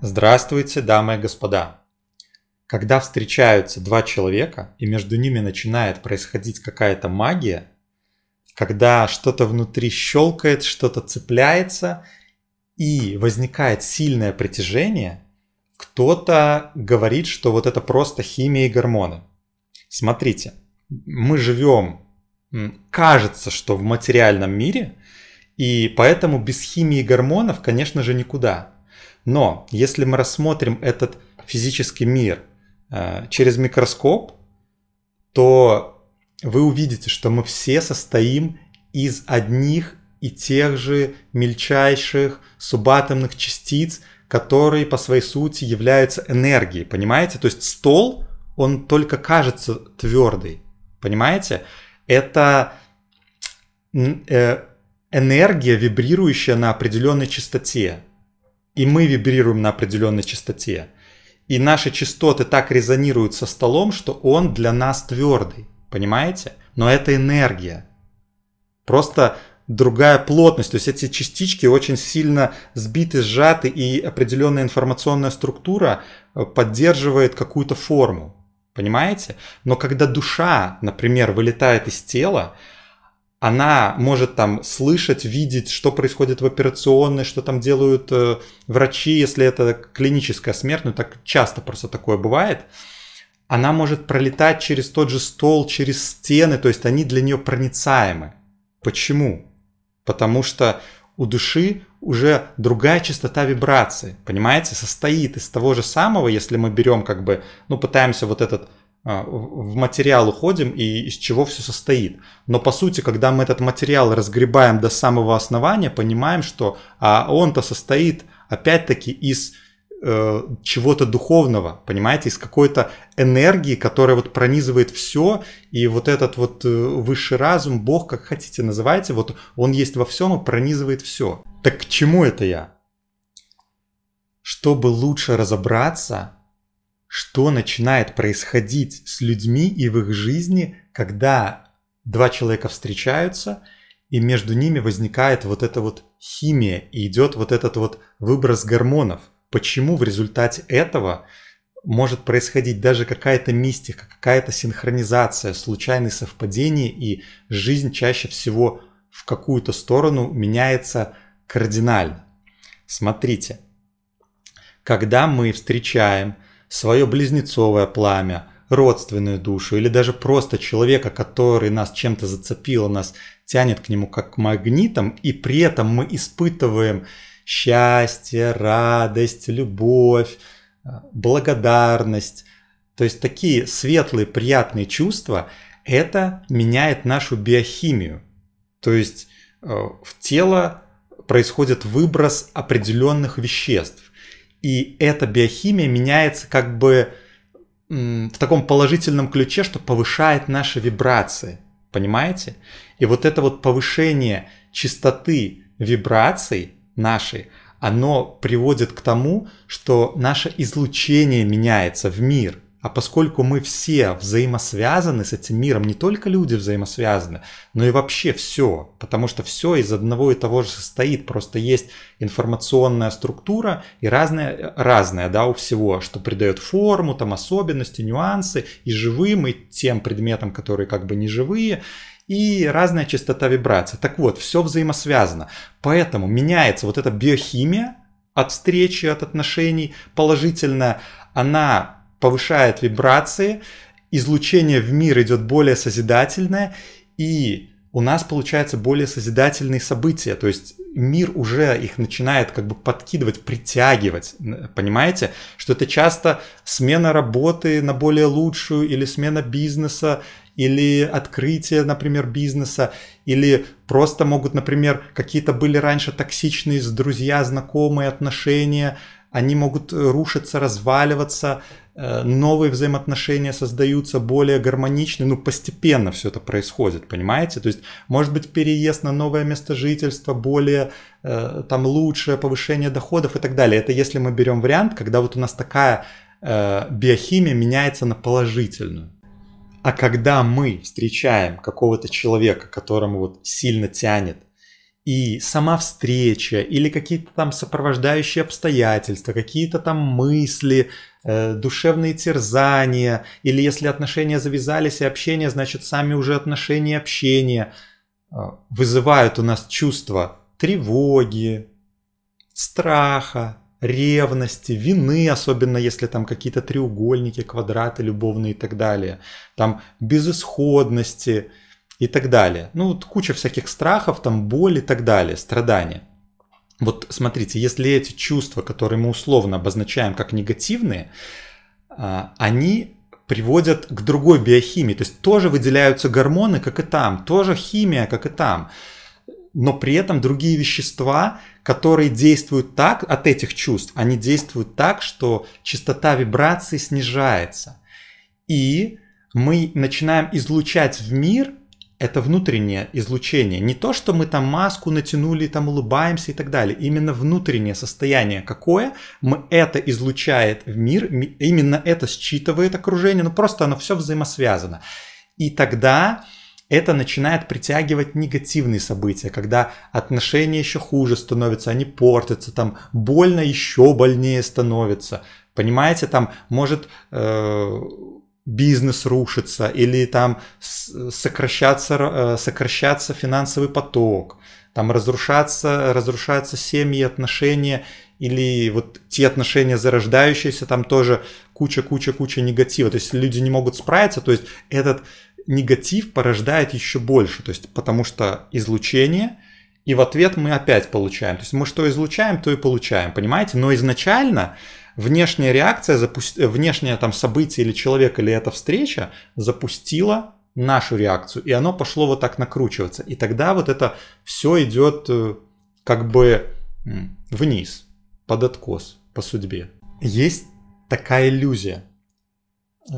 Здравствуйте, дамы и господа! Когда встречаются два человека и между ними начинает происходить какая-то магия, когда что-то внутри щелкает, что-то цепляется и возникает сильное притяжение, кто-то говорит, что вот это просто химия и гормоны. Смотрите, мы живем, кажется, что в материальном мире, и поэтому без химии и гормонов, конечно же, никуда – но если мы рассмотрим этот физический мир э, через микроскоп, то вы увидите, что мы все состоим из одних и тех же мельчайших субатомных частиц, которые по своей сути являются энергией, понимаете? То есть стол, он только кажется твердый, понимаете? Это э, энергия, вибрирующая на определенной частоте и мы вибрируем на определенной частоте. И наши частоты так резонируют со столом, что он для нас твердый. Понимаете? Но это энергия. Просто другая плотность. То есть эти частички очень сильно сбиты, сжаты, и определенная информационная структура э, поддерживает какую-то форму. Понимаете? Но когда душа, например, вылетает из тела, она может там слышать, видеть, что происходит в операционной, что там делают э, врачи, если это клиническая смерть, ну так часто просто такое бывает. Она может пролетать через тот же стол, через стены, то есть они для нее проницаемы. Почему? Потому что у души уже другая частота вибрации, понимаете, состоит из того же самого, если мы берем как бы, ну пытаемся вот этот а, в материал уходим и из чего все состоит. Но по сути, когда мы этот материал разгребаем до самого основания, понимаем, что а он-то состоит опять-таки из э, чего-то духовного, понимаете, из какой-то энергии, которая вот пронизывает все, и вот этот вот э, высший разум, Бог, как хотите называйте, вот он есть во всем и пронизывает все. Так к чему это я? Чтобы лучше разобраться что начинает происходить с людьми и в их жизни, когда два человека встречаются, и между ними возникает вот эта вот химия, и идет вот этот вот выброс гормонов. Почему в результате этого может происходить даже какая-то мистика, какая-то синхронизация, случайные совпадения, и жизнь чаще всего в какую-то сторону меняется кардинально. Смотрите, когда мы встречаем – свое близнецовое пламя, родственную душу или даже просто человека, который нас чем-то зацепил, нас тянет к нему как к магнитам, и при этом мы испытываем счастье, радость, любовь, э, благодарность. То есть такие светлые, приятные чувства, это меняет нашу биохимию. То есть э, в тело происходит выброс определенных веществ. И эта биохимия меняется как бы в таком положительном ключе, что повышает наши вибрации. Понимаете? И вот это вот повышение частоты вибраций нашей, оно приводит к тому, что наше излучение меняется в мир – а поскольку мы все взаимосвязаны с этим миром, не только люди взаимосвязаны, но и вообще все, потому что все из одного и того же состоит, просто есть информационная структура и разная, разная да, у всего, что придает форму, там особенности, нюансы и живым, и тем предметам, которые как бы не живые, и разная частота вибрации. Так вот, все взаимосвязано, поэтому меняется вот эта биохимия от встречи, от отношений положительная, она повышает вибрации, излучение в мир идет более созидательное, и у нас получается более созидательные события, то есть мир уже их начинает как бы подкидывать, притягивать, понимаете, что это часто смена работы на более лучшую или смена бизнеса или открытие, например, бизнеса, или просто могут, например, какие-то были раньше токсичные с друзья, знакомые отношения, они могут э, рушиться, разваливаться, э, новые взаимоотношения создаются более гармоничные, ну постепенно все это происходит, понимаете? То есть может быть переезд на новое место жительства, более э, там лучшее повышение доходов и так далее. Это если мы берем вариант, когда вот у нас такая биохимия меняется на положительную. А когда мы встречаем какого-то человека, которому вот сильно тянет и сама встреча или какие-то там сопровождающие обстоятельства, какие-то там мысли, э, душевные терзания, или если отношения завязались и общение, значит сами уже отношения и общение э, вызывают у нас чувство тревоги, страха, ревности, вины, особенно если там какие-то треугольники, квадраты любовные и так далее, там безысходности – и так далее. Ну, вот куча всяких страхов, там, боль и так далее, страдания. Вот смотрите, если эти чувства, которые мы условно обозначаем как негативные, а, они приводят к другой биохимии, то есть тоже выделяются гормоны, как и там, тоже химия, как и там, но при этом другие вещества, которые действуют так от этих чувств, они действуют так, что частота вибрации снижается. И мы начинаем излучать в мир это внутреннее излучение. Не то, что мы там маску натянули, там улыбаемся и так далее. Именно внутреннее состояние какое, мы это излучает в мир, именно это считывает окружение, ну просто оно все взаимосвязано. И тогда это начинает притягивать негативные события, когда отношения еще хуже становятся, они портятся, там больно еще больнее становится. Понимаете, там может э, бизнес рушится, или там сокращаться, э, сокращаться финансовый поток, там разрушаться, разрушаются семьи, отношения, или вот те отношения зарождающиеся, там тоже куча-куча-куча негатива. То есть люди не могут справиться, то есть этот негатив порождает еще больше, то есть потому что излучение, и в ответ мы опять получаем. То есть мы что излучаем, то и получаем, понимаете? Но изначально внешняя реакция, запусти... Э, внешнее там событие или человек, или эта встреча запустила нашу реакцию, и оно пошло вот так накручиваться. И тогда вот это все идет э, как бы вниз, под откос, по судьбе. Есть такая иллюзия,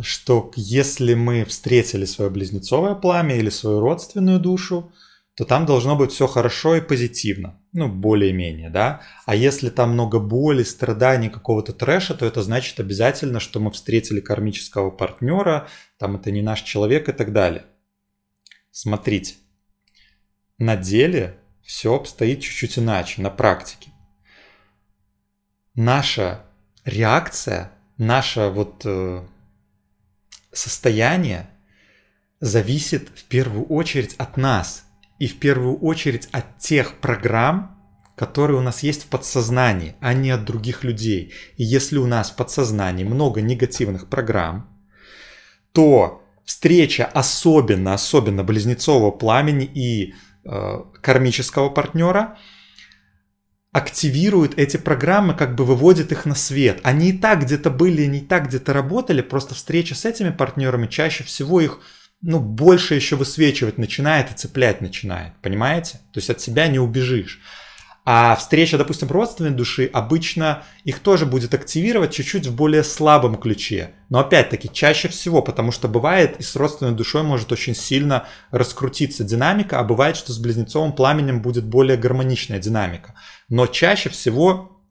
что если мы встретили свое близнецовое пламя или свою родственную душу, то там должно быть все хорошо и позитивно. Ну, более-менее, да. А если там много боли, страданий, какого-то трэша, то это значит обязательно, что мы встретили кармического партнера, там это не наш человек и так далее. Смотрите, на деле все обстоит чуть-чуть иначе, на практике. Наша реакция, наше вот э, состояние зависит в первую очередь от нас – и в первую очередь от тех программ, которые у нас есть в подсознании, а не от других людей. И если у нас в подсознании много негативных программ, то встреча особенно, особенно близнецового пламени и э, кармического партнера активирует эти программы, как бы выводит их на свет. Они и так где-то были, они и так где-то работали, просто встреча с этими партнерами чаще всего их ну, больше еще высвечивать начинает и цеплять начинает, понимаете? То есть от себя не убежишь. А встреча, допустим, родственной души обычно их тоже будет активировать чуть-чуть в более слабом ключе. Но опять-таки чаще всего, потому что бывает и с родственной душой может очень сильно раскрутиться динамика, а бывает, что с близнецовым пламенем будет более гармоничная динамика. Но чаще всего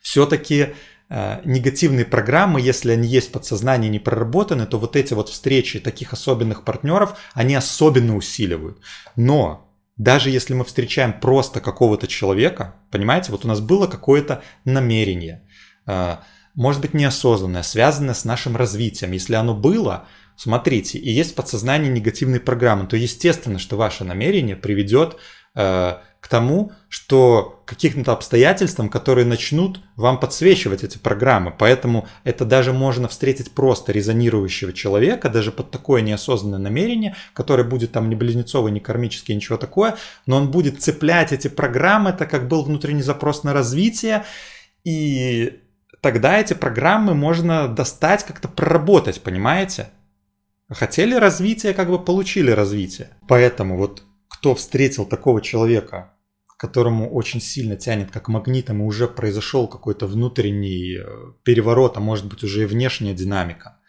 все-таки Э, негативные программы, если они есть в подсознании, не проработаны, то вот эти вот встречи таких особенных партнеров, они особенно усиливают. Но даже если мы встречаем просто какого-то человека, понимаете, вот у нас было какое-то намерение, э, может быть, неосознанное, связанное с нашим развитием. Если оно было, смотрите, и есть в подсознании негативные программы, то естественно, что ваше намерение приведет э, к тому, что каких то обстоятельствам, которые начнут вам подсвечивать эти программы. Поэтому это даже можно встретить просто резонирующего человека, даже под такое неосознанное намерение, которое будет там не близнецовый, не кармический, ничего такое, но он будет цеплять эти программы, так как был внутренний запрос на развитие, и тогда эти программы можно достать, как-то проработать, понимаете? Хотели развития, как бы получили развитие. Поэтому вот кто встретил такого человека которому очень сильно тянет как магнитом, и уже произошел какой-то внутренний э, переворот, а может быть уже и внешняя динамика,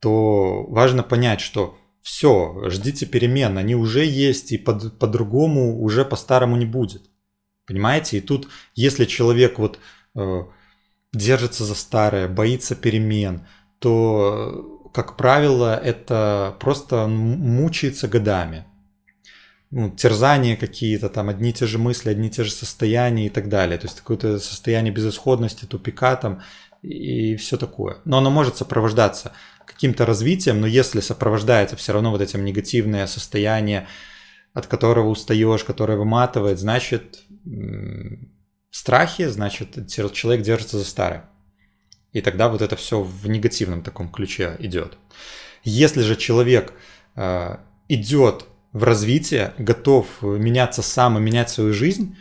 то важно понять, что все, ждите перемен, они уже есть, и под, по-другому уже по-старому не будет. Понимаете? И тут, если человек вот э, держится за старое, боится перемен, то, э, как правило, это просто мучается годами ну, терзания какие-то, там одни и те же мысли, одни и те же состояния и так далее. То есть какое-то состояние безысходности, тупика там и все такое. Но оно может сопровождаться каким-то развитием, но если сопровождается все равно вот этим негативное состояние, от которого устаешь, которое выматывает, значит страхи, значит человек держится за старое. И тогда вот это все в негативном таком ключе идет. Если же человек э, идет в развитии, готов меняться сам и менять свою жизнь,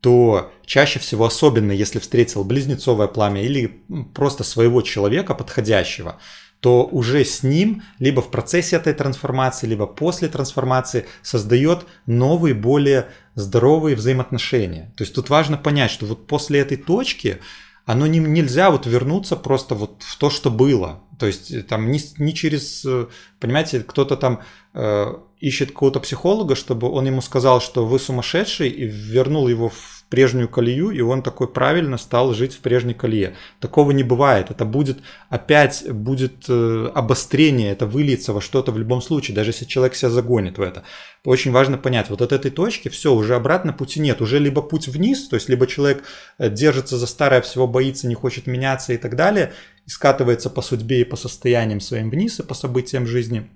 то чаще всего, особенно если встретил близнецовое пламя или просто своего человека подходящего, то уже с ним, либо в процессе этой трансформации, либо после трансформации создает новые, более здоровые взаимоотношения. То есть тут важно понять, что вот после этой точки оно не, нельзя вот вернуться просто вот в то, что было. То есть э, там не, не через, э, понимаете, кто-то там э, ищет какого-то психолога, чтобы он ему сказал, что вы сумасшедший, и вернул его в в прежнюю колею, и он такой правильно стал жить в прежней колее. Такого не бывает. Это будет опять будет э, обострение, это выльется во что-то в любом случае, даже если человек себя загонит в это. Очень важно понять, вот от этой точки все, уже обратно пути нет. Уже либо путь вниз, то есть либо человек э, держится за старое, всего боится, не хочет меняться и так далее, и скатывается по судьбе и по состояниям своим вниз и по событиям жизни,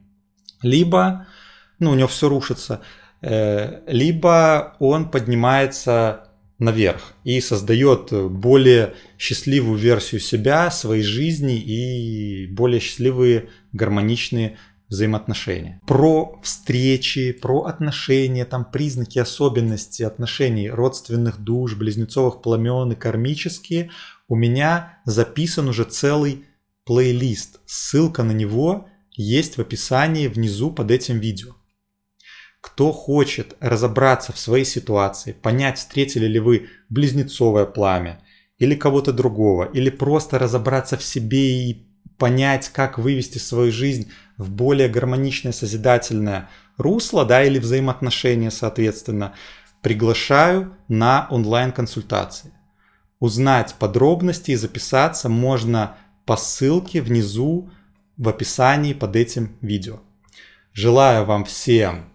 либо, ну, у него все рушится, э, либо он поднимается наверх и создает более счастливую версию себя, своей жизни и более счастливые гармоничные взаимоотношения. Про встречи, про отношения, там признаки, особенности отношений родственных душ, близнецовых пламен и кармические у меня записан уже целый плейлист. Ссылка на него есть в описании внизу под этим видео. Кто хочет разобраться в своей ситуации, понять, встретили ли вы близнецовое пламя или кого-то другого, или просто разобраться в себе и понять, как вывести свою жизнь в более гармоничное, созидательное русло, да, или взаимоотношения, соответственно, приглашаю на онлайн-консультации. Узнать подробности и записаться можно по ссылке внизу в описании под этим видео. Желаю вам всем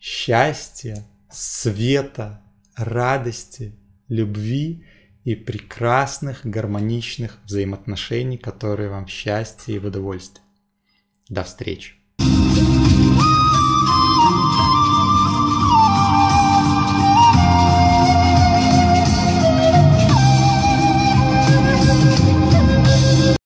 счастья, света, радости, любви и прекрасных гармоничных взаимоотношений, которые вам в счастье и удовольствие. До встречи!